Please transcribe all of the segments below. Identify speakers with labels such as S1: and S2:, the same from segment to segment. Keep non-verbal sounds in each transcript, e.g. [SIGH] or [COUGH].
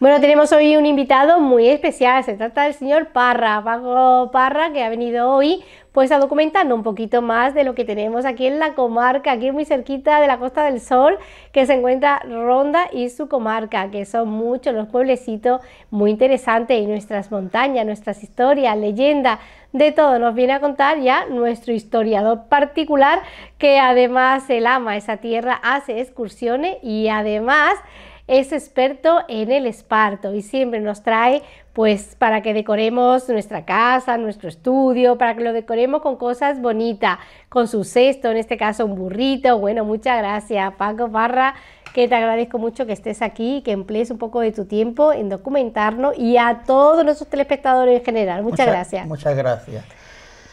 S1: Bueno, tenemos hoy un invitado muy especial, se trata del señor Parra, Paco Parra, que ha venido hoy pues a documentar un poquito más de lo que tenemos aquí en la comarca, aquí muy cerquita de la Costa del Sol, que se encuentra Ronda y su comarca, que son muchos los pueblecitos muy interesantes y nuestras montañas, nuestras historias, leyendas, de todo nos viene a contar ya nuestro historiador particular que además él ama esa tierra, hace excursiones y además es experto en el esparto y siempre nos trae pues para que decoremos nuestra casa, nuestro estudio, para que lo decoremos con cosas bonitas, con su cesto, en este caso un burrito. Bueno, muchas gracias Paco Barra que te agradezco mucho que estés aquí, que emplees un poco de tu tiempo en documentarnos y a todos nuestros telespectadores en general. Muchas, gracias.
S2: Muchas gracias.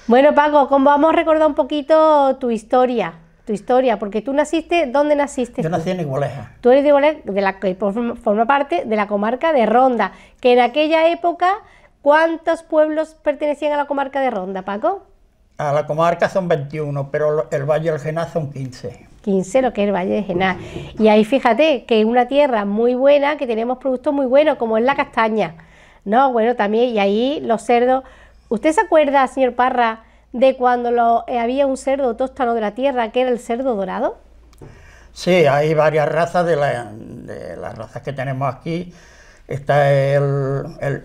S1: Bueno, Paco, ¿cómo vamos a recordar un poquito tu historia tu historia, porque tú naciste, ¿dónde naciste? Yo nací en Igualeja. Tú eres de Igualeja, de la, que forma parte de la comarca de Ronda, que en aquella época, ¿cuántos pueblos pertenecían a la comarca de Ronda, Paco?
S2: A la comarca son 21, pero el Valle del Genaz son 15.
S1: Quincero, que es el Valle de Genar. Y ahí fíjate que es una tierra muy buena, que tenemos productos muy buenos, como es la castaña. No, bueno, también, y ahí los cerdos. ¿Usted se acuerda, señor Parra, de cuando eh, había un cerdo tóstano de la tierra, que era el cerdo dorado?
S2: Sí, hay varias razas de, las razas que tenemos aquí. Está el, el,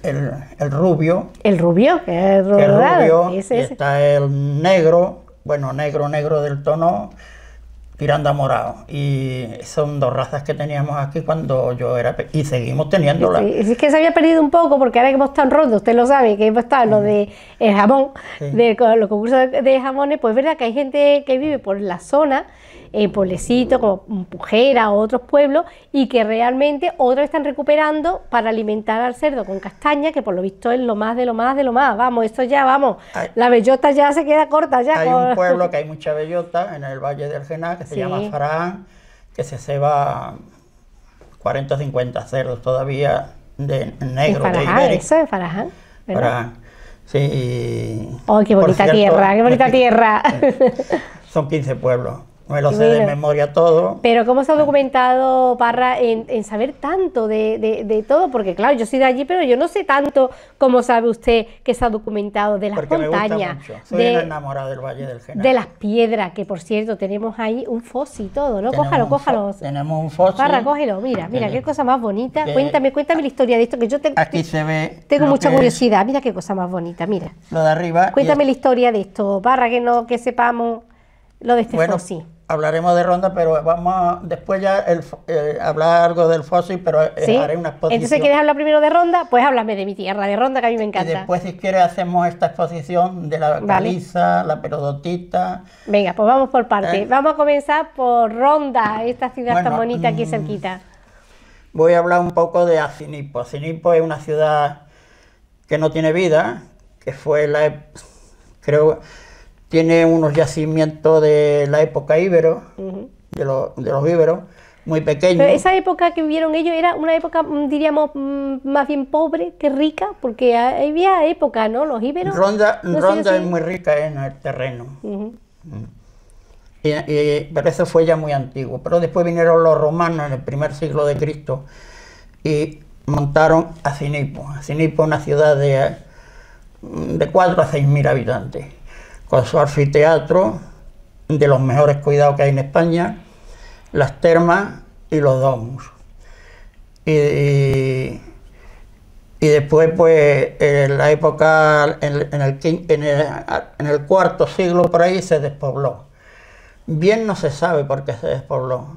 S2: el, rubio.
S1: ¿El rubio? El, rubio. Está
S2: el negro, bueno, negro, negro del tono tirando morado. Y son dos razas que teníamos aquí cuando yo era y seguimos teniéndolas. Sí,
S1: es que se había perdido un poco porque ahora que hemos estado en Rondo, usted lo sabe, que hemos estado en lo de el jamón, de los concursos de jamones, pues es verdad que hay gente que vive por la zona eh, como Pujera o otros pueblos y que realmente otros están recuperando para alimentar al cerdo con castaña, que por lo visto es lo más de lo más de lo más. Vamos, esto ya, vamos, la bellota ya se queda corta ya. Hay un [LAUGHS] pueblo que
S2: hay mucha bellota en el Valle del Genal que se llama Farán, que se ceba 40 o 50 cerdos todavía de negro. En eso es Faraján. Sí. Oh,
S1: qué bonita tierra! ¡Qué bonita [LAUGHS] tierra!
S2: Son 15 pueblos me lo sé de memoria todo.
S1: Pero ¿cómo se ha documentado Parra en, saber tanto de, todo? Porque claro, yo soy de allí, pero yo no sé tanto como sabe usted que se ha documentado de las montañas. de,
S2: enamorado del Valle del De las
S1: piedras, que por cierto, tenemos ahí un foso y todo, ¿no? cójalo, cójalo.
S2: Tenemos un foso. Parra, cógelo,
S1: mira, mira, qué cosa más bonita. cuéntame, cuéntame la historia de esto, que yo tengo
S2: aquí se ve tengo mucha curiosidad.
S1: mira qué cosa más bonita, mira.
S2: Lo de arriba. Cuéntame la
S1: historia de esto, Parra, que no, que sepamos lo de este bueno,
S2: hablaremos de Ronda, pero vamos después ya el, eh, hablar algo del fósil, pero eh, haré una exposición. Entonces, ¿quieres
S1: hablar primero de Ronda? Pues háblame de mi tierra, de Ronda, que a mí me encanta. Y después,
S2: si quieres, hacemos esta exposición de la caliza, la perodotita.
S1: Venga, pues vamos por partes. Eh. Vamos a comenzar por Ronda, esta ciudad tan bonita aquí mm, cerquita.
S2: Voy a hablar un poco de Acinipo. Acinipo es una ciudad que no tiene vida, que fue la... creo tiene unos yacimientos de la época íbero, de, los íberos, muy pequeños. esa
S1: época que vivieron ellos era una época, mm, diríamos, mm, más bien pobre que rica, porque había época, ¿no? Los íberos. Ronda, es muy
S2: rica en el terreno. Mm. y, pero eso fue ya muy antiguo. Pero después vinieron los romanos en el primer siglo de Cristo y montaron a Sinipo. sinipo es una ciudad de, de 4 a 6 mil habitantes con su anfiteatro, de los mejores cuidados que hay en España, las termas y los domus. Y, y, después, pues, en la época, en, el, en, el, cuarto siglo por ahí, se despobló. Bien no se sabe por qué se despobló,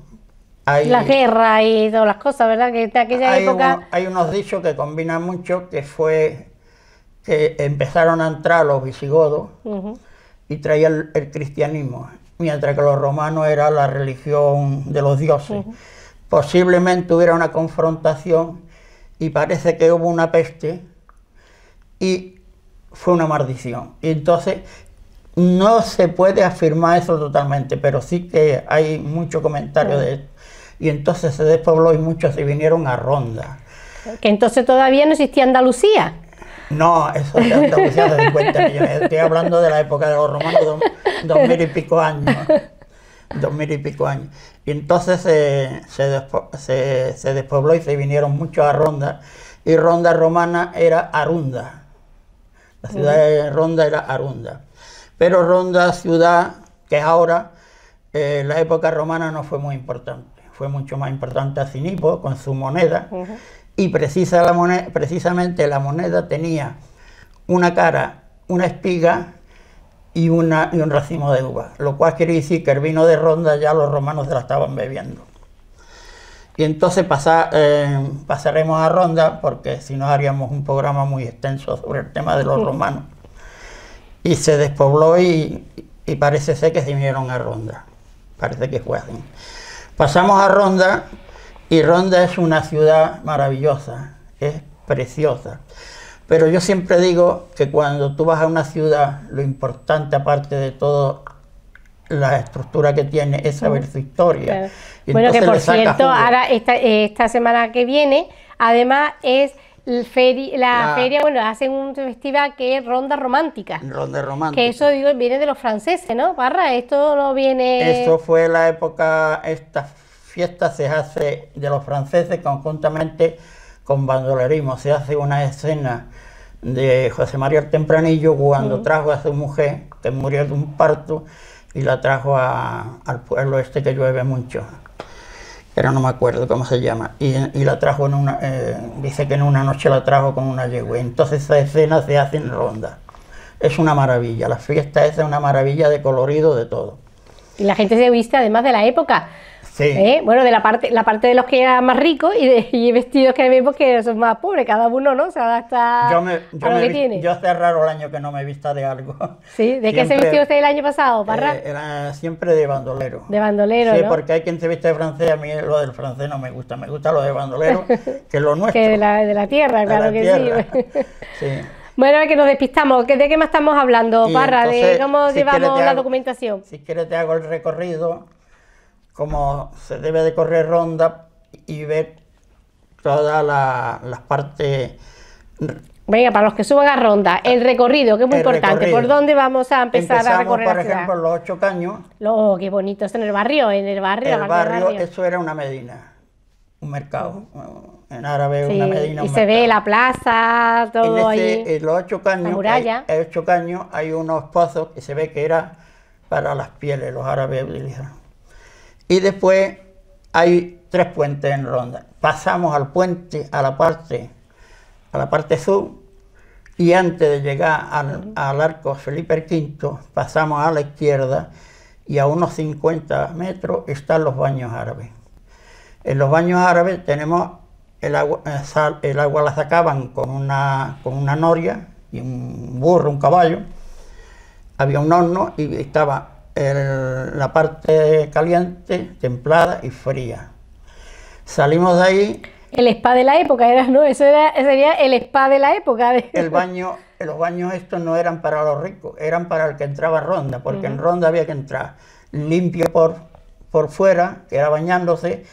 S2: hay, la
S1: guerra y todas las cosas, ¿verdad? Que aquella hay época.
S2: hay unos dichos que combinan mucho que fue que empezaron a entrar los visigodos, y traía el, cristianismo, mientras que los romanos era la religión de los dioses. Posiblemente hubiera una confrontación y parece que hubo una peste y fue una maldición. Y entonces no se puede afirmar eso totalmente, pero sí que hay mucho comentario de esto. Y entonces se despobló y muchos se vinieron a Ronda.
S1: Que entonces todavía no existía Andalucía.
S2: No, eso es de Andalucía hace 50 millones. Estoy hablando de la época de los romanos, dos, mil y pico años. Dos mil y pico años. Y entonces se, se, despobló y se vinieron muchos a Ronda. Y Ronda romana era Arunda.
S1: La ciudad de
S2: Ronda era Arunda. Pero Ronda, ciudad que ahora, eh, la época romana no fue muy importante. Fue mucho más importante a Sinipo con su moneda y precisamente la moneda tenía una cara, una espiga y, un racimo de uva, lo cual quiere decir que el vino de Ronda ya los romanos la estaban bebiendo. Y entonces eh, pasaremos a Ronda, porque si no haríamos un programa muy extenso sobre el tema de los romanos. Y se despobló y, y parece ser que se vinieron a Ronda. Parece que fue así. Pasamos a Ronda y Ronda es una ciudad maravillosa, es preciosa. Pero yo siempre digo que cuando tú vas a una ciudad, lo importante aparte de todo la estructura que tiene es saber su historia. bueno, que por cierto, ahora
S1: eh, esta, semana que viene, además es la, feria, bueno, hacen un festival que es Ronda Romántica. Ronda
S2: Romántica. Que eso
S1: digo, viene de los franceses, ¿no? barra esto no viene... Esto
S2: fue la época, esta fiesta se hace de los franceses conjuntamente con bandolerismo. Se hace una escena de José María el Tempranillo cuando trajo a su mujer, que murió de un parto, y la trajo al pueblo este que llueve mucho. Pero no me acuerdo cómo se llama. Y, la trajo en una. Eh, dice que en una noche la trajo con una yegua. Entonces esa escena se hace en ronda. Es una maravilla. La fiesta es una maravilla de colorido de todo.
S1: Y la gente se viste además de la época. Sí. ¿Eh? Bueno, de la parte, la parte de los que eran más ricos y, de, [LAUGHS] y vestidos que vemos que son más pobres, cada uno, ¿no? Se adapta yo yo a lo me que tiene. Yo
S2: hace raro el año que no me vista de algo. [LAUGHS]
S1: ¿Sí? ¿De qué se vistió usted el año pasado, eh, Parra?
S2: era siempre de bandolero. De bandolero, Sí, porque hay quien se viste de francés, a mí lo del francés no me gusta, me gusta lo de bandolero, [LAUGHS] que es lo nuestro. Que de la,
S1: de la tierra, claro que sí. sí. Bueno, que nos despistamos. ¿De qué más estamos hablando, Parra? ¿De cómo llevamos la documentación? Si quieres te hago
S2: el recorrido, cómo se debe de correr ronda y ver todas las partes...
S1: Venga, para los que suban a ronda, el recorrido, que es muy importante. ¿Por dónde vamos a empezar a recorrer por ejemplo,
S2: los ocho caños.
S1: Oh, qué bonito, en el barrio, en el barrio. El barrio, eso
S2: era una medina, un mercado en árabe, es una medina. y se
S1: ve la plaza, todo ahí.
S2: En los ocho caños, Hay, ocho caños, hay unos pozos que se ve que era para las pieles, los árabes Y después hay tres puentes en Ronda. Pasamos al puente, a la parte, a la parte sur, y antes de llegar al, al arco Felipe V, pasamos a la izquierda y a unos 50 metros están los baños árabes. En los baños árabes tenemos el agua, eh, el agua la sacaban con una, con una noria y un burro, un caballo. Había un horno y estaba la parte caliente, templada y fría. Salimos de ahí.
S1: El spa de la época era, ¿no? Eso sería el spa de la época. [LAUGHS] El baño,
S2: los baños estos no eran para los ricos, eran para el que entraba a ronda, porque en ronda había que entrar limpio por, por fuera, que era bañándose,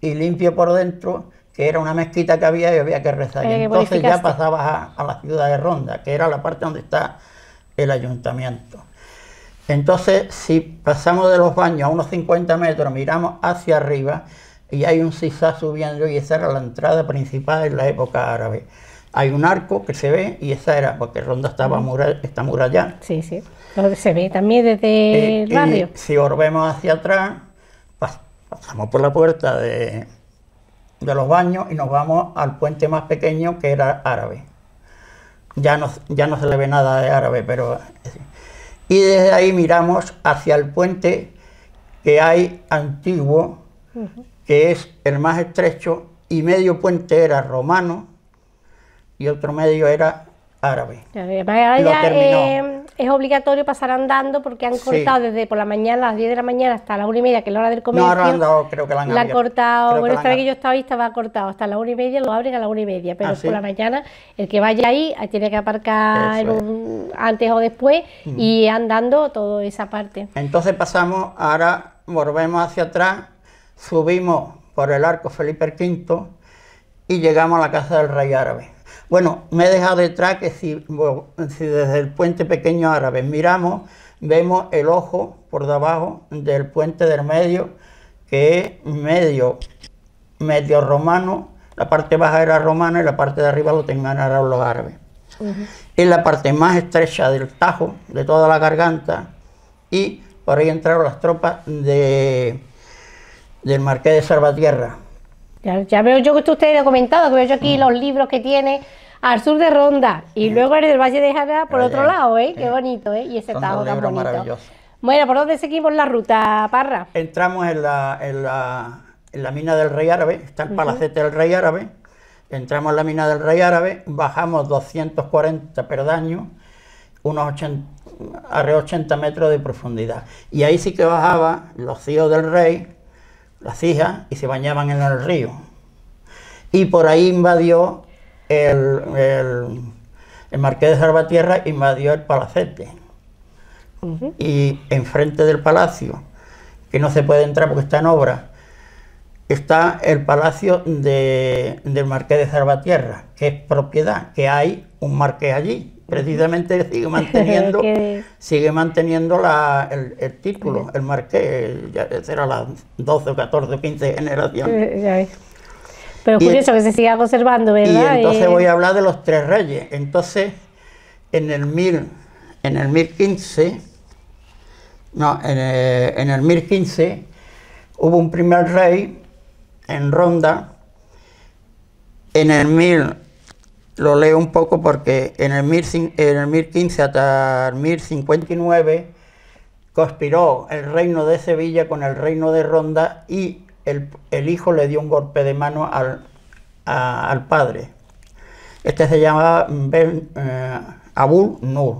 S2: y limpio por dentro, que era una mezquita que había y había que rezar. Eh, y entonces ya pasabas a, la ciudad de Ronda, que era la parte donde está el ayuntamiento. Entonces, si pasamos de los baños a unos 50 metros, miramos hacia arriba y hay un sisá subiendo y esa era la entrada principal en la época árabe. Hay un arco que se ve y esa era, porque Ronda estaba mural, está murallada. Sí, sí.
S1: Se ve también desde eh, el barrio.
S2: si volvemos hacia atrás, pasamos por la puerta de, de los baños y nos vamos al puente más pequeño que era árabe. Ya no, ya no se le ve nada de árabe, pero... Y desde ahí miramos hacia el puente que hay antiguo, que es el más estrecho, y medio puente era romano y otro medio era árabe.
S1: Em, es obligatorio pasar andando porque han cortado desde por la mañana a las 10 de la mañana hasta las 1 y media, que es la hora del comienzo. No, no, creo que la han La han cortado, bueno, esta que yo estaba ahí estaba cortado, hasta las 1 y media lo abren a la 1 y media, pero ah, por la mañana el que vaya ahí tiene que aparcar antes o después mm. y andando toda esa parte.
S2: Entonces pasamos, ahora volvemos hacia atrás, subimos por el arco Felipe V y llegamos a la casa del rey árabe. Bueno, me he dejado detrás que si, desde el puente pequeño árabe miramos, vemos el ojo por debajo del puente del medio, que es medio, medio romano, la parte baja era romana y la parte de arriba lo tenían ahora los árabes. Es la parte más estrecha del tajo, de toda la garganta, y por ahí entraron las tropas del marqués de Salvatierra,
S1: ya, ya veo yo que usted ha comentado, que veo yo aquí mm. los libros que tiene al sur de Ronda y luego en el Valle de Jara por otro lado, ¿eh? Qué bonito, ¿eh? Y ese estado tajo tan Bueno, ¿por dónde seguimos la ruta, Parra?
S2: Entramos en la, mina del Rey Árabe, está el palacete del Rey Árabe. Entramos en la mina del Rey Árabe, bajamos 240 perdaños, unos 80, 80 metros de profundidad. Y ahí sí que bajaba los cíos del Rey, las hijas, y se bañaban en el río. Y por ahí invadió el, el, marqués de Salvatierra, invadió el palacete. Y enfrente del palacio, que no se puede entrar porque está en obra, está el palacio del marqués de Salvatierra, que es propiedad, que hay un marqués allí precisamente [LAUGHS] sigue manteniendo, sigue manteniendo el, título, el marqués, ya será las 12 14 15 generaciones.
S1: Pero curioso que se siga conservando, ¿verdad? Y entonces voy
S2: a hablar de los tres reyes. Entonces, en el, mil, en el 1015, no, en el, eh, en el 1015 hubo un primer rey en Ronda, en el 1015 lo leo un poco porque en el, 1015 hasta el 1059 conspiró el reino de Sevilla con el reino de Ronda y el, hijo le dio un golpe de mano al, padre. Este se llamaba eh, Abul Nur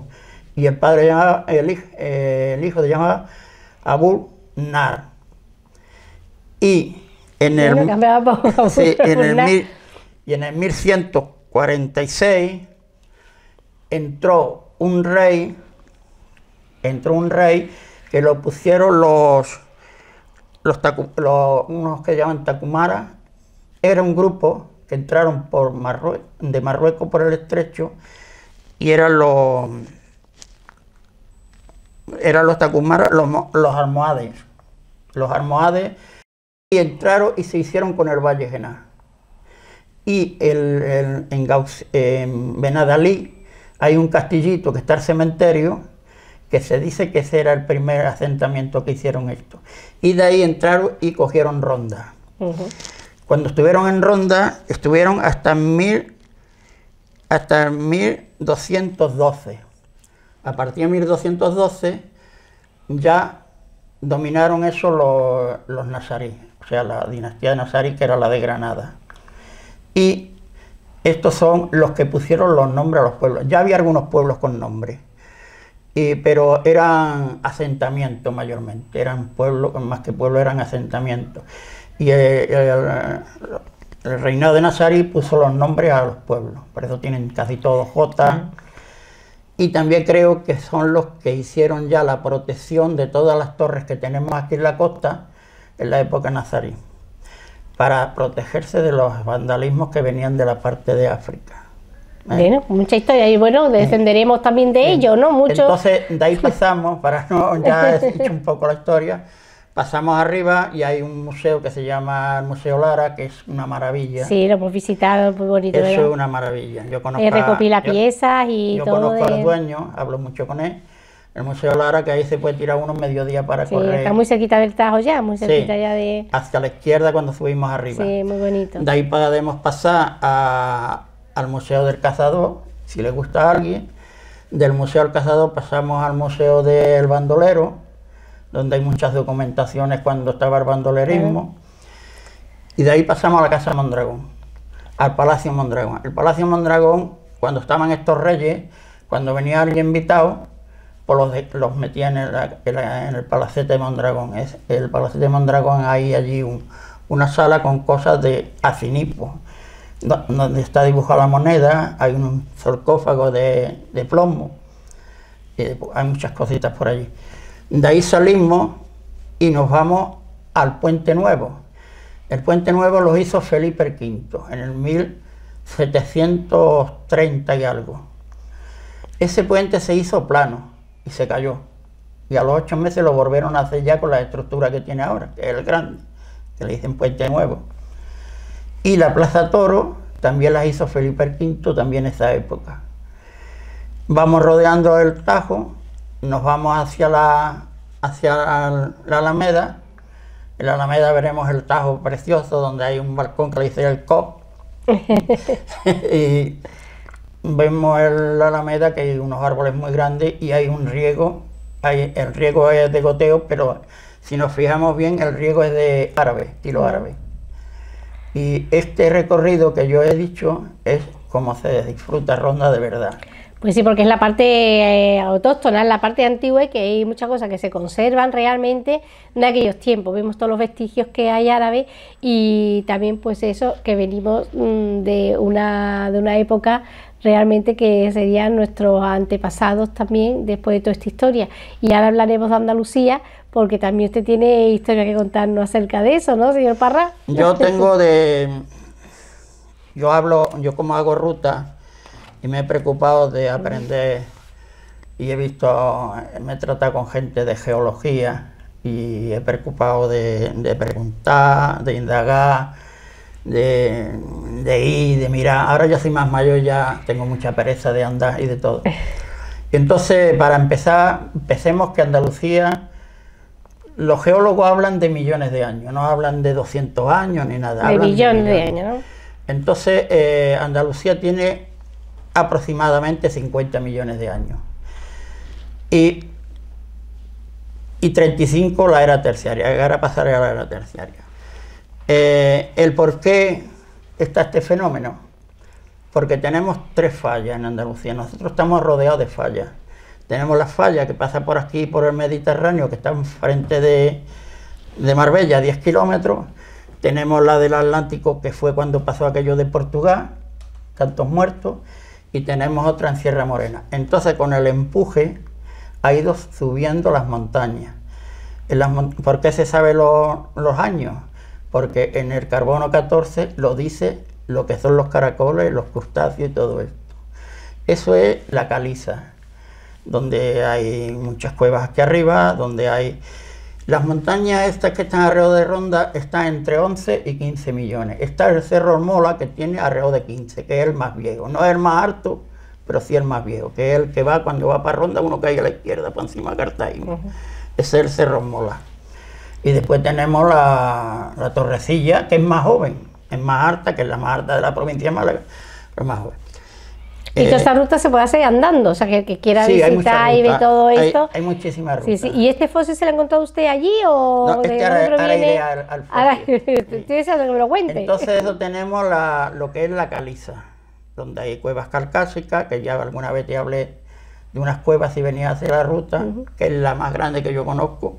S2: y el padre eh, el, hijo se llamaba Abul Nar. Y en el, [LAUGHS] y en el 1100 46 entró un rey, entró un rey que lo pusieron los, los, unos que llaman Tacumara, era un grupo que entraron por de Marruecos por el estrecho y eran los eran los Tacumara, los, los almohades, los almohades y entraron y se hicieron con el Valle genar y en, Gauss, Benadalí hay un castillito que está el cementerio, que se dice que ese era el primer asentamiento que hicieron esto. Y de ahí entraron y cogieron Ronda. Cuando estuvieron en Ronda, estuvieron hasta, mil, hasta 1212. A partir de 1212 ya dominaron eso los, los nazaríes, o sea, la dinastía de Nazarí, que era la de Granada y estos son los que pusieron los nombres a los pueblos. Ya había algunos pueblos con nombres pero eran asentamientos mayormente, eran pueblos, más que pueblos eran asentamientos. Y eh, el, el reinado de Nazarí puso los nombres a los pueblos, por eso tienen casi todos J. Y también creo que son los que hicieron ya la protección de todas las torres que tenemos aquí en la costa en la época nazarí para protegerse de los vandalismos que venían de la parte de África.
S1: ¿Eh? Bueno, mucha historia y bueno, descenderemos también de ello, ¿no? Mucho. Entonces, de ahí [LAUGHS]
S2: pasamos, para no ya he [LAUGHS] un poco la historia, pasamos arriba y hay un museo que se llama el Museo Lara, que es una maravilla. Sí, lo
S1: hemos visitado, muy bonito. Eso es una
S2: maravilla. Yo conozco. recopila piezas y todo. Yo conozco al dueño, hablo mucho con él el Museo Lara, que ahí se puede tirar uno mediodía para sí, correr. Está muy
S1: cerquita del Tajo ya, muy cerquita ya de.
S2: Hacia la izquierda cuando subimos arriba.
S1: Sí, muy bonito. De
S2: ahí podemos pasar al Museo del Cazador, si le gusta a alguien. Del Museo del Cazador pasamos al Museo del Bandolero, donde hay muchas documentaciones cuando estaba el bandolerismo. Y de ahí pasamos a la Casa Mondragón, al Palacio Mondragón. El Palacio Mondragón, cuando estaban estos reyes, cuando venía alguien invitado, los, metían en, el Palacete de Mondragón. Es, el Palacete de Mondragón hay allí una sala con cosas de acinipo, donde está dibujada la moneda, hay un sarcófago de, plomo, hay muchas cositas por allí. De ahí salimos y nos vamos al Puente Nuevo. El Puente Nuevo lo hizo Felipe V en el 1730 y algo. Ese puente se hizo plano y se cayó. Y a los ocho meses lo volvieron a hacer ya con la estructura que tiene ahora, que es el grande, que le dicen Puente Nuevo. Y la Plaza Toro también la hizo Felipe V, también en esa época. Vamos rodeando el Tajo, nos vamos hacia la, hacia la, Alameda. En la Alameda veremos el Tajo precioso, donde hay un balcón que le dice el COP. [LAUGHS] [LAUGHS] y vemos en la Alameda que hay unos árboles muy grandes y hay un riego, hay, el riego es de goteo, pero si nos fijamos bien, el riego es de árabe, estilo mm. árabe. Y este recorrido que yo he dicho es como se disfruta Ronda de verdad.
S1: Pues sí, porque es la parte eh, autóctona, es la parte antigua y que hay muchas cosas que se conservan realmente de aquellos tiempos. Vemos todos los vestigios que hay árabes y también pues eso, que venimos mm, de, de una época realmente que serían nuestros antepasados también después de toda esta historia. Y ahora hablaremos de Andalucía porque también usted tiene historia que contarnos acerca de eso, ¿no, señor Parra? Yo tengo
S2: de... Yo hablo, yo como hago ruta y me he preocupado de aprender y he visto, me he tratado con gente de geología y he preocupado de, de preguntar, de indagar de, ir, de mirar. Ahora ya soy más mayor, ya tengo mucha pereza de andar y de todo. [LAUGHS] entonces, para empezar, empecemos que Andalucía, los geólogos hablan de millones de años, no hablan de 200 años ni nada. De millones de, años, ¿no? Entonces, eh, Andalucía tiene aproximadamente 50 millones de años. Y, y 35 la era terciaria, ahora pasar a la era terciaria. Eh, el por qué está este fenómeno. Porque tenemos tres fallas en Andalucía. Nosotros estamos rodeados de fallas. Tenemos la falla que pasa por aquí, por el Mediterráneo, que está enfrente de, de Marbella, a 10 kilómetros. Tenemos la del Atlántico, que fue cuando pasó aquello de Portugal, tantos muertos. Y tenemos otra en Sierra Morena. Entonces, con el empuje, ha ido subiendo las montañas. ¿Por qué se sabe los años? porque en el carbono 14 lo dice lo que son los caracoles, los crustáceos y todo esto. Eso es la caliza, donde hay muchas cuevas aquí arriba, donde hay... Las montañas estas que están alrededor de Ronda están entre 11 y 15 millones. Está el Cerro Mola que tiene alrededor de 15, que es el más viejo. No es el más alto, pero sí el más viejo, que es el que va cuando va para Ronda, uno cae a la izquierda, para encima de Cartagena. es el Cerro Mola... Y después tenemos la, la, Torrecilla, que es más joven, es más alta, que es la más alta de la provincia de Málaga, pero más joven.
S1: Y toda eh, esta ruta se puede hacer andando, o sea, que que quiera visitar y ver todo esto. Hay, muchísimas rutas. ¿Y este fósil se lo ha encontrado usted allí o no, este ahora, ahora al, al fósil. [LAUGHS] lo Entonces, eso tenemos
S2: lo que es la caliza, donde hay cuevas carcásicas que ya alguna vez te hablé de unas cuevas y venía hacer la ruta, que es la más grande que yo conozco,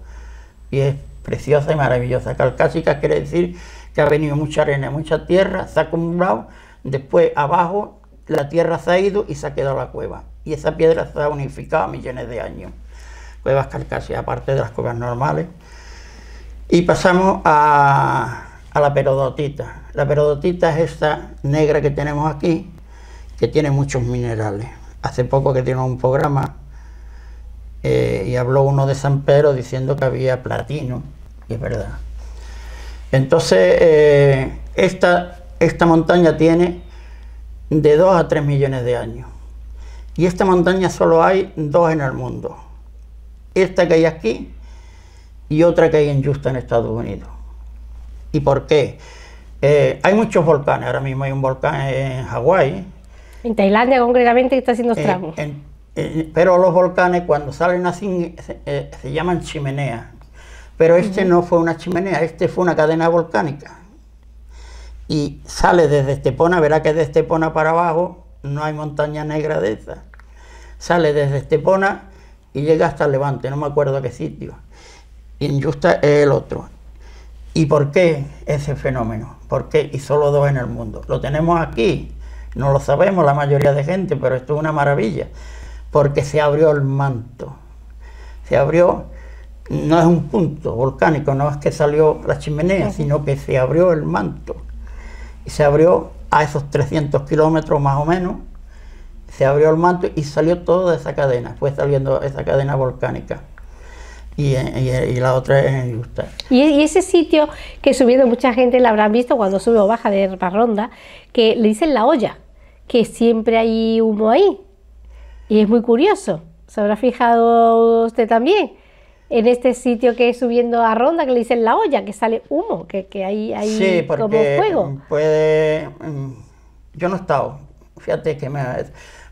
S2: y es preciosa y maravillosa. Calcásica quiere decir que ha venido mucha arena, mucha tierra, se ha acumulado, después abajo la tierra se ha ido y se ha quedado la cueva. Y esa piedra se ha unificado a millones de años. Cuevas calcáceas, aparte de las cuevas normales. Y pasamos a, a la perodotita. La perodotita es esta negra que tenemos aquí, que tiene muchos minerales. Hace poco que tiene un programa eh, y habló uno de San Pedro diciendo que había platino, y es verdad. Entonces, eh, esta, esta montaña tiene de 2 a 3 millones de años. Y esta montaña solo hay dos en el mundo. Esta que hay aquí y otra que hay en en Estados Unidos. ¿Y por qué? Eh, hay muchos volcanes. Ahora mismo hay un volcán en Hawái.
S1: En Tailandia concretamente está haciendo tramos
S2: eh, pero los volcanes cuando salen así se, eh, llaman chimeneas. Pero este no fue una chimenea, este fue una cadena volcánica. Y sale desde Estepona, verá que de Estepona para abajo no hay montaña negra de esa. Sale desde Estepona y llega hasta Levante, no me acuerdo a qué sitio. Y en Justa es el otro. ¿Y por qué ese fenómeno? ¿Por qué? Y solo dos en el mundo. Lo tenemos aquí, no lo sabemos la mayoría de gente, pero esto es una maravilla porque se abrió el manto. Se abrió, no es un punto volcánico, no es que salió la chimenea, sino que se abrió el manto. Y se abrió a esos 300 kilómetros más o menos, se abrió el manto y salió toda esa cadena, fue saliendo esa cadena volcánica. Y, la otra es en e,
S1: Y, ese sitio que subiendo mucha gente lo habrán visto cuando sube o baja de ronda que le dicen la olla, que siempre hay humo ahí. Y es muy curioso, se habrá fijado usted también, en este sitio que es subiendo a ronda, que le dicen la olla, que sale humo, que, que hay, hay sí, porque fuego.
S2: Puede, mm, yo no he estado, fíjate que me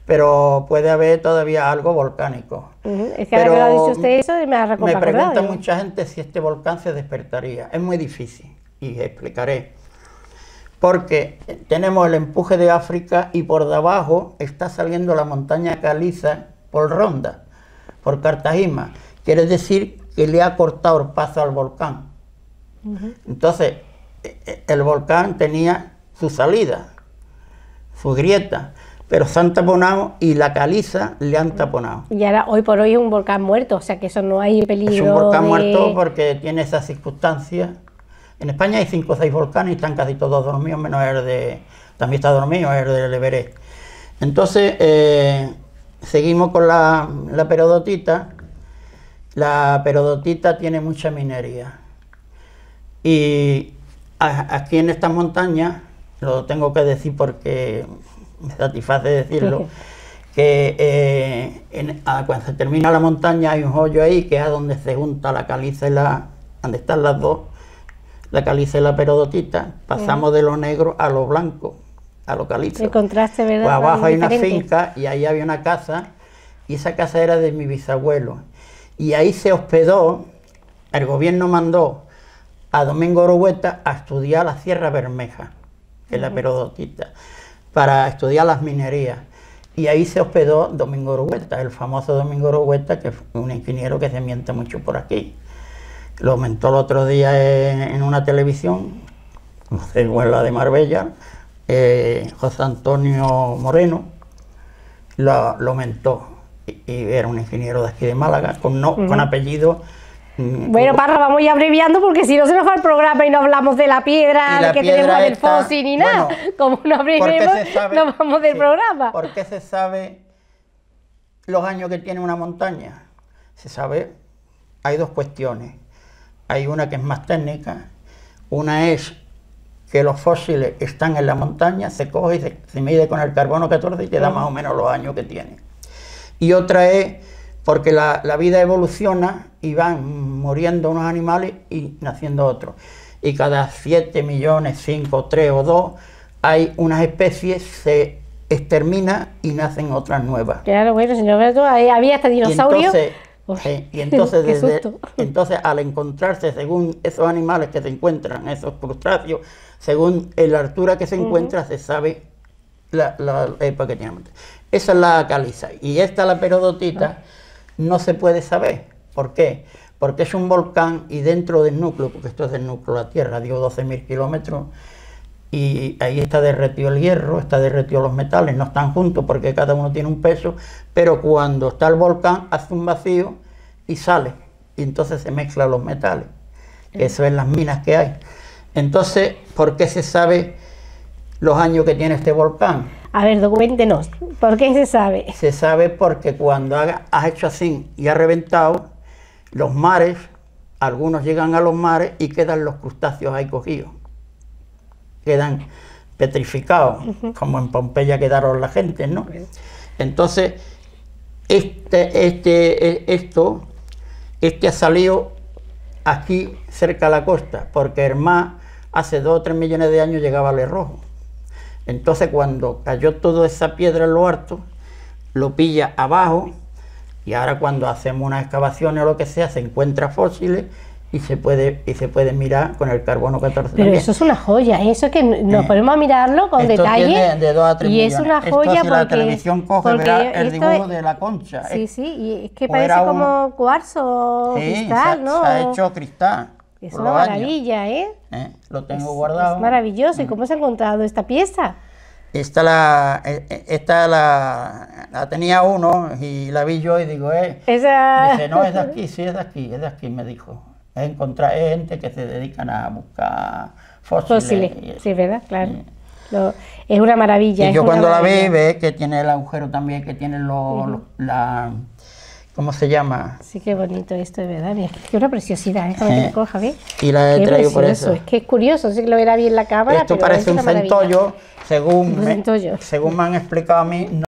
S2: pero puede haber todavía algo volcánico.
S1: Es que ahora que ha dicho usted eso, me ha Me pregunta mucha
S2: gente si este volcán se despertaría. Es muy difícil y explicaré porque tenemos el empuje de África y por debajo está saliendo la montaña caliza por Ronda, por Cartagena. Quiere decir que le ha cortado el paso al volcán. Entonces, e, e, el volcán tenía su salida, su grieta, pero se han taponado y la caliza le han taponado.
S1: Y ahora, hoy por hoy, es un volcán muerto, o sea que eso no hay peligro. Es un volcán muerto
S2: porque tiene esas circunstancias en España hay cinco o seis volcanes y están casi todos dormidos, menos el de. También está dormido, el del Everest. Entonces, eh, seguimos con la, perodotita. La perodotita tiene mucha minería. Y aquí en estas montañas, lo tengo que decir porque me satisface decirlo, [LAUGHS] que eh, cuando se termina la montaña hay un hoyo ahí que es donde se junta la caliza y la, donde están las dos, la caliza la perodotita, pasamos de lo negro a lo blanco, a lo calizo. El
S1: ¿verdad? Pues abajo hay una finca
S2: y ahí había una casa, y esa casa era de mi bisabuelo. Y ahí se hospedó, el gobierno mandó a Domingo Orohueta a estudiar la Sierra Bermeja, que es la perodotita, para estudiar las minerías. Y ahí se hospedó Domingo Orohueta... el famoso Domingo Orohueta... que es un ingeniero que se miente mucho por aquí. Lo mentó el otro día en una televisión, no en la de Marbella, eh, José Antonio Moreno, lo, lo mentó. Y, era un ingeniero de aquí de Málaga, con, no, con apellido. Mm,
S1: bueno, Parra, vamos ya abreviando porque si no se nos va el programa y no hablamos de la piedra, de que tenemos del fósil ni nada. [LAUGHS] Como no abreviamos,
S2: no vamos del programa. ¿Por qué se sabe los años que tiene una montaña? Se sabe, hay dos cuestiones hay una que es más técnica, una es que los fósiles están en la montaña, se coge y se, mide con el carbono 14 y te da más o menos los años que tiene. Y otra es porque la, vida evoluciona y van muriendo unos animales y naciendo otros. Y cada 7 millones, 5, 3 o 2, hay unas especies, se extermina y nacen otras nuevas.
S1: Claro, bueno, señor Beto, había hasta este dinosaurios
S2: y entonces, [LAUGHS] [LAUGHS] entonces al encontrarse, según esos animales que se encuentran, esos crustáceos, según la altura que se encuentra, se sabe la, la, que tiene Esa es la caliza. Y esta, la perodotita, ah. no se puede saber. ¿Por qué? Porque es un volcán y dentro del núcleo, porque esto es el núcleo de la Tierra, dio 12.000 kilómetros, y ahí está derretido el hierro, está derretido los metales, no están juntos porque cada uno tiene un peso, pero cuando está el volcán hace un vacío y sale, y entonces se mezclan los metales. Eso es las minas que hay. Entonces, ¿por qué se sabe los años que tiene este volcán?
S1: A ver, documentenos, ¿por qué se sabe?
S2: Se sabe porque cuando ha, has hecho así y ha reventado, los mares, algunos llegan a los mares y quedan los crustáceos ahí cogidos quedan petrificados, como en Pompeya quedaron la gente, ¿no? Entonces, este, este, e, esto, este ha salido aquí cerca de la costa, porque mar hace dos o tres millones de años llegaba al rojo. Entonces cuando cayó toda esa piedra en lo harto, lo pilla abajo y ahora cuando hacemos una excavación o lo que sea, se encuentra fósiles y se puede y se puede mirar con el carbono 14 pero eso
S1: es una joya eso es que nos podemos eh, ponemos a mirarlo con detalle y es una joya porque la televisión coge verá el dibujo de
S2: la concha sí
S1: ¿eh? sí y es que parece como cuarzo cristal no se ha
S2: hecho cristal es una maravilla ¿eh? ¿Eh? lo tengo guardado es
S1: maravilloso y mm. cómo se ha encontrado esta pieza
S2: esta la e, e, esta la, tenía uno y la vi yo y digo, eh.
S1: Esa... Dice, no, es de aquí,
S2: [LAUGHS] sí, es de aquí, es de aquí, me dijo encontrar gente
S1: que se dedican a buscar fósiles. sí, ¿verdad? Claro. Lo, es una maravilla. Y yo cuando la vi,
S2: ve que tiene el agujero también, que tiene los, la... ¿Cómo se llama?
S1: Sí, qué bonito esto, de verdad. Mira, qué una preciosidad, déjame ¿eh? que me [LAUGHS] coja, ¿ves? Y la he traído por eso. Es que es curioso, sí que lo verá bien la cámara. Esto parece un centollo,
S2: según, según me han explicado a mí, no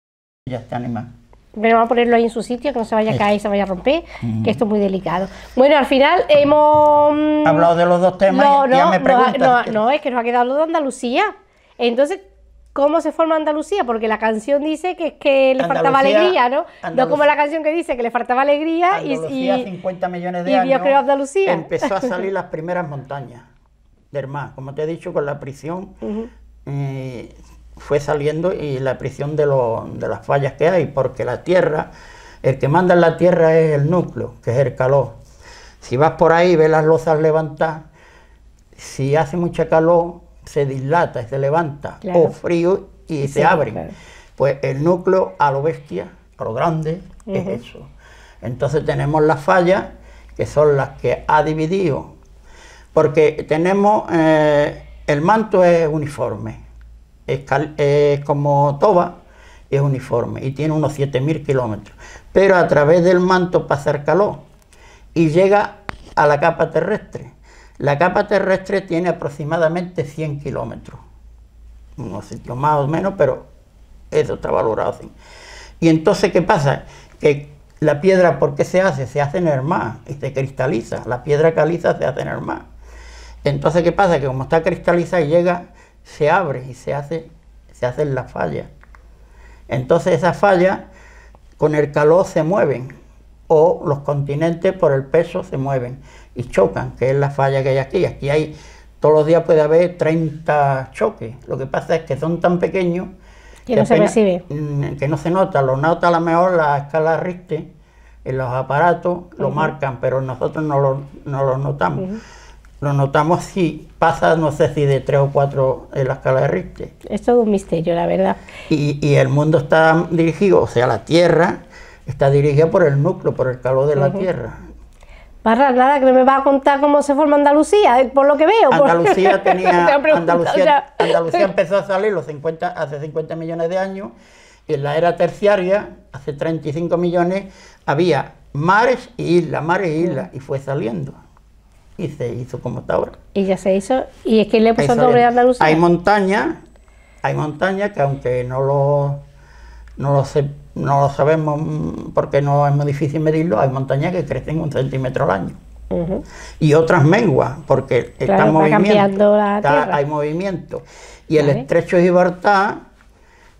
S2: ya este animal.
S1: Pero vamos a ponerlo ahí en su sitio, que no se vaya a caer y se vaya a romper, que esto es muy delicado. Bueno, al final hemos... Mm, hablado de los
S2: dos temas no, y ya me
S1: No, es que nos ha quedado de Andalucía. Entonces, ¿cómo se forma Andalucía? Porque la canción dice que es que le faltaba alegría, ¿no? no como la canción que dice que le faltaba alegría y... y 50 millones de Andalucía. Empezó a [LAUGHS] salir las
S2: primeras montañas de mar. Como te he dicho, con la prisión fue saliendo y la prisión de, de las fallas que hay, porque la tierra, el que manda en la tierra es el núcleo, que es el calor. Si vas por ahí y ves las losas levantar, si hace mucha calor, se dilata, y se levanta, o frío y, se abre Pues el núcleo a lo bestia, a lo grande, es eso. Entonces tenemos las fallas, que son las que ha dividido, porque tenemos, eh, el manto es uniforme, es, como toba, es uniforme y tiene unos 7.000 kilómetros. Pero a través del manto pasa el calor y llega a la capa terrestre. La capa terrestre tiene aproximadamente 100 kilómetros. Unos sitios más o menos, pero eso está valorado así. Y entonces, ¿qué pasa? Que la piedra, ¿por qué se hace? Se hace en el mar y se cristaliza. La piedra caliza se hace en el mar. Entonces, ¿qué pasa? Que como está cristalizada y llega se abre y se hace se hacen las fallas. Entonces esas fallas con el calor se mueven o los continentes por el peso se mueven y chocan, que es la falla que hay aquí. Aquí hay todos los días puede haber 30 choques. Lo que pasa es que son tan pequeños
S1: que, no se
S2: mm, Que no se nota, lo nota a lo mejor la escala Richter en los aparatos, lo marcan, pero nosotros no lo, notamos. Lo notamos si pasa, no sé si de 3 o 4 en la escala de Richter.
S1: Es todo un misterio, la verdad.
S2: Y, y el mundo está dirigido, o sea, la Tierra está dirigida por el núcleo, por el calor de la Tierra.
S1: Barra, nada, que me va a contar cómo se forma Andalucía, eh, por lo que veo. Andalucía [LAUGHS] tenía. Andalucía,
S2: empezó a salir los 50, hace 50 millones de años, y en la era terciaria, hace 35 millones, había mares y islas, mares e islas, y fue saliendo y se hizo como está ahora.
S1: Y ya se hizo. Y es que le puso el doble de Andalucía. Hay montañas,
S2: hay montañas que aunque no lo, no lo, se, no lo sabemos mm, porque no es muy difícil medirlo, hay montañas que crecen un centímetro al año. Y otras menguas, porque están está en movimiento. está, hay movimiento. Y el estrecho de Gibraltar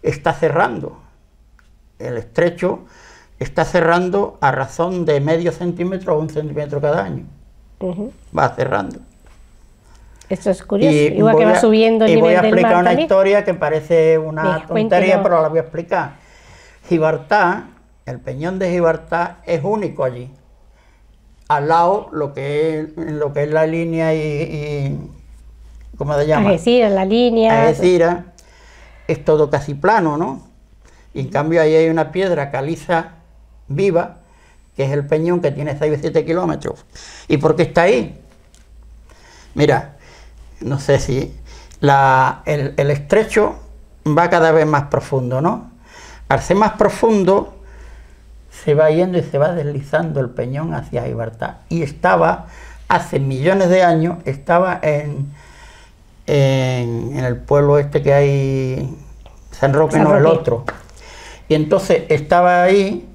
S2: está cerrando. El estrecho está cerrando a razón de medio centímetro ...o un centímetro cada año va cerrando.
S1: Esto es curioso, igual que va subiendo y voy a explicar una
S2: historia que parece una tontería, pero la voy a explicar. Gibartá, el peñón de Gibartá es único allí. Al lado, lo que es, la línea y, ¿cómo se llama?
S1: la línea.
S2: es todo casi plano, ¿no? Y en cambio ahí hay una piedra caliza viva que es el peñón que tiene 6 o 7 kilómetros. ¿Y por qué está ahí? Mira, no sé si la, el, estrecho va cada vez más profundo, ¿no? Al ser más profundo, se va yendo y se va deslizando el peñón hacia Gibraltar. Y estaba, hace millones de años, estaba en, en, el pueblo este que hay, San Roque, San Roque. no el otro. Y entonces estaba ahí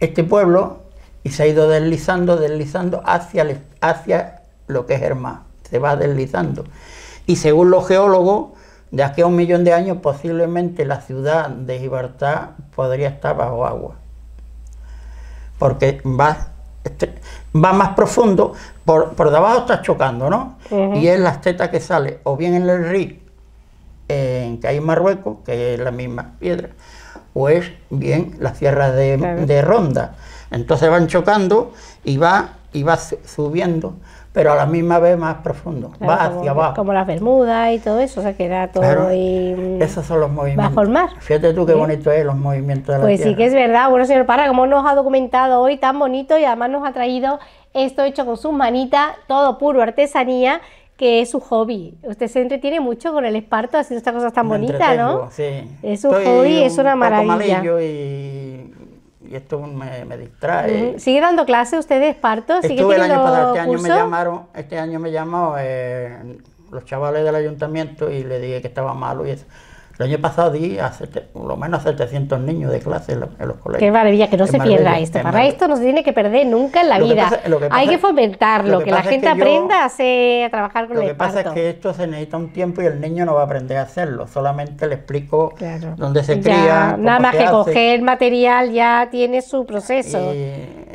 S2: este pueblo y se ha ido deslizando, deslizando hacia, hacia lo que es mar, se va deslizando. Y según los geólogos, de aquí a un millón de años posiblemente la ciudad de Gibraltar podría estar bajo agua, porque va, este, más profundo, por, por debajo está chocando, ¿no? Y es la esteta que sale, o bien en el río, en, que hay Marruecos, que es la misma piedra, o bien las tierras de, Ronda. Entonces van chocando y va, y va subiendo, pero a la misma vez más profundo,
S1: va hacia abajo. Como las Bermudas y todo eso, o sea, queda todo y. Mm, esos son los movimientos.
S2: Fíjate tú qué bonito es los movimientos de la tierra... Pues sí que
S1: es verdad. Bueno, señor Parra, como nos ha documentado hoy tan bonito y además nos ha traído esto hecho con sus manitas, todo puro artesanía, que es su hobby. Usted se entretiene mucho con el esparto haciendo estas cosas tan bonitas, ¿no?
S2: Sí. Es un hobby, es una maravilla. y esto me, distrae.
S1: ¿Sigue dando clases usted de esparto? Estuve el año este, este año me llamaron,
S2: este eh, año me llamó los chavales del ayuntamiento y le dije que estaba malo y eso. El año pasado di a lo menos a 700 niños de clase en, los colegios. Qué maravilla, que no se pierda esto. Para
S1: esto no se tiene que perder nunca en la vida. Hay que fomentarlo, que, la gente aprenda a, a, trabajar con lo el Lo que pasa es que
S2: esto se necesita un tiempo y el niño no va a aprender a hacerlo. Solamente le explico dónde se cría. nada más que coger
S1: material ya tiene su proceso.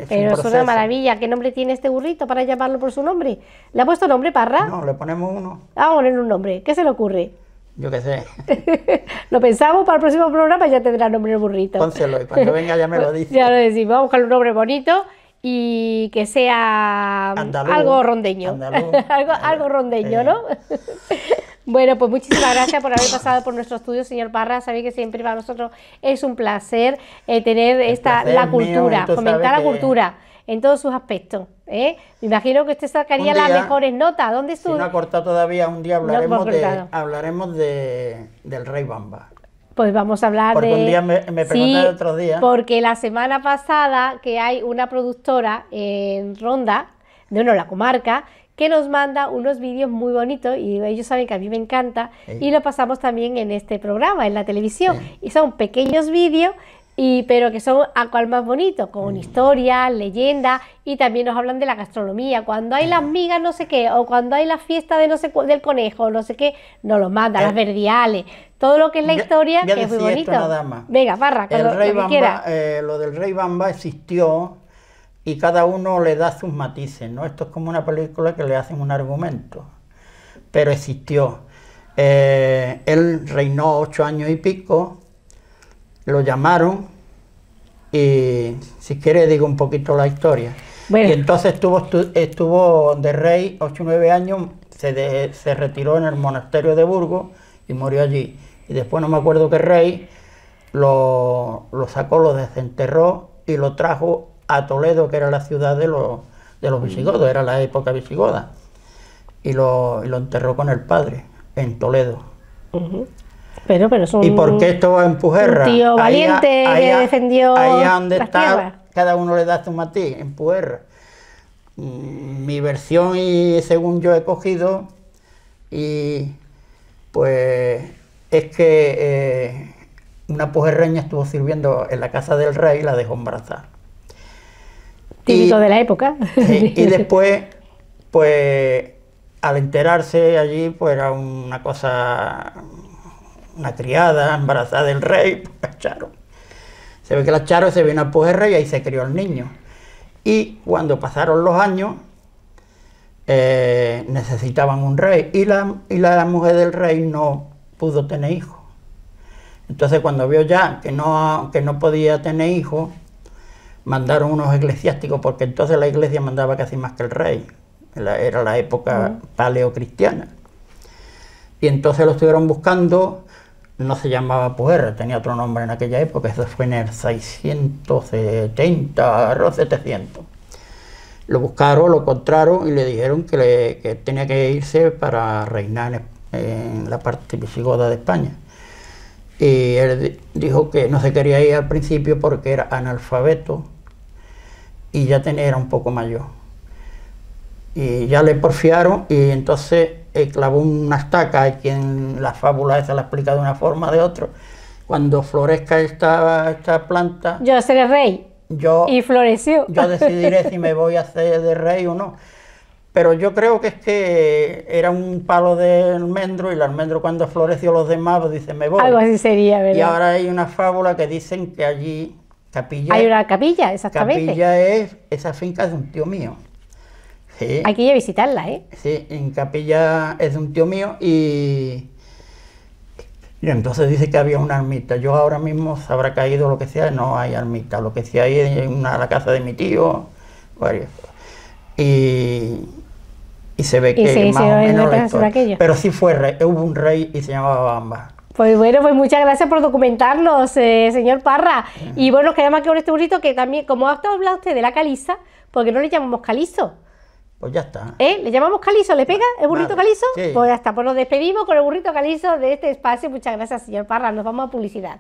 S1: Pero es una maravilla. ¿Qué nombre tiene este burrito para llamarlo por su nombre? ¿Le ha puesto nombre, Parra? No, le
S2: ponemos uno.
S1: Vamos ah, a poner un nombre. ¿Qué se le ocurre? Yo qué sé. [LAUGHS] lo pensamos para el próximo programa, ya tendrá nombre el burrito. cuando venga ya me lo [LAUGHS] dice. ya lo decimos, vamos a buscar un nombre bonito y que sea mm, algo rondeño. [LAUGHS] algo, algo, rondeño, ¿no? Bueno, pues muchísimas gracias por haber pasado por nuestro estudio, señor Parra. Sabéis que siempre para nosotros es un placer eh, tener esta la cultura, comentar fomentar la cultura en todos sus aspectos. ¿eh? Me imagino que usted sacaría las mejores notas. ¿Dónde estuvo? Si no ha
S2: cortado todavía, un día hablaremos, de, hablaremos de, del Rey Bamba.
S1: Pues vamos a hablar porque un día me, me otro día. Porque la semana pasada que hay una productora en Ronda, de uno, la comarca, que nos manda unos vídeos muy bonitos y ellos saben que a mí me encanta y lo pasamos también en este programa, en la televisión. Y son pequeños vídeos y, pero que son a cual más bonito, con mm. historia, leyenda... y también nos hablan de la gastronomía. Cuando hay las migas no sé qué, o cuando hay la fiesta de no sé del conejo, no sé qué, nos lo manda, eh, las verdiales, todo lo que es la historia, que es muy bonito. Venga, barra, el lo, rey Bamba,
S2: eh, lo del rey Bamba existió y cada uno le da sus matices, ¿no? Esto es como una película que le hacen un argumento, pero existió. Eh, él reinó ocho años y pico lo llamaron y si quiere digo un poquito la historia. Y entonces estuvo, estuvo de rey 8 o 9 años, se, retiró en el monasterio de Burgos y murió allí. Y después no me acuerdo qué rey lo, sacó, lo desenterró y lo trajo a Toledo, que era la ciudad de los, de los mm. visigodos, era la época visigoda. Y lo, lo enterró con el padre en Toledo. Pero, ¿Y por qué esto va a Un tío valiente que defendió es donde
S1: está, cada
S2: uno le da su matiz, empujarra. Mm, mi versión y según yo he cogido, y pues es que eh, una pujerreña estuvo sirviendo en la casa del rey y la dejó embarazada. Típico de
S1: la época. y [LAUGHS] después,
S2: pues al enterarse allí, pues era una cosa una criada embarazada del rey, la pues, echaron. Se ve que la charo se vino a Pujerrey y ahí se crió el niño. Y cuando pasaron los años, eh, necesitaban un rey y la, y la mujer del rey no pudo tener hijos. Entonces cuando vio ya que no, que no podía tener hijos, mandaron unos eclesiásticos, porque entonces la iglesia mandaba casi más que el rey. Era la época paleocristiana. Y entonces lo estuvieron buscando no se llamaba Poder, tenía otro nombre en aquella época, eso fue en el 670, 700. Lo buscaron, lo encontraron y le dijeron que, tenía que irse para reinar en, la parte visigoda de España. Y él dijo que no se quería ir al principio porque era analfabeto y ya tenía, era un poco mayor. Y ya le porfiaron y entonces clavó una estaca, hay quien la fábula esa la explica de una forma o de otra. Cuando florezca esta, esta planta... Yo seré rey. Yo, y
S1: floreció. Yo decidiré si
S2: me voy a hacer de rey o no. Pero yo creo que es que era un palo de almendro y el almendro cuando floreció los demás pues dice me voy. Algo así
S1: sería, ¿verdad? Y ahora hay
S2: una fábula que dicen que allí Capilla... Hay una
S1: capilla, exactamente. Capilla
S2: es esa finca de un tío mío. Hay que
S1: ir a visitarla, ¿eh?
S2: Sí, en capilla es un tío mío y... Y entonces dice que había una ermita. Yo ahora mismo habrá caído lo que sea, no hay ermita. Lo que sí hay es una, la casa de mi tío, varios. Y, y se ve que más o menos Pero sí fue rey, hubo un rey y se llamaba Bamba.
S1: Pues bueno, pues muchas gracias por documentarnos, eh, señor Parra. Y bueno, nos quedamos que con este burrito que también, como ha hablado usted de la caliza, porque no le llamamos calizo? Pues ya está. ¿Eh? ¿Le llamamos calizo? ¿Le pega el burrito calizo? Pues ya está. Pues nos despedimos con el burrito calizo de este espacio. Muchas gracias, señor Parra. Nos vamos a publicidad.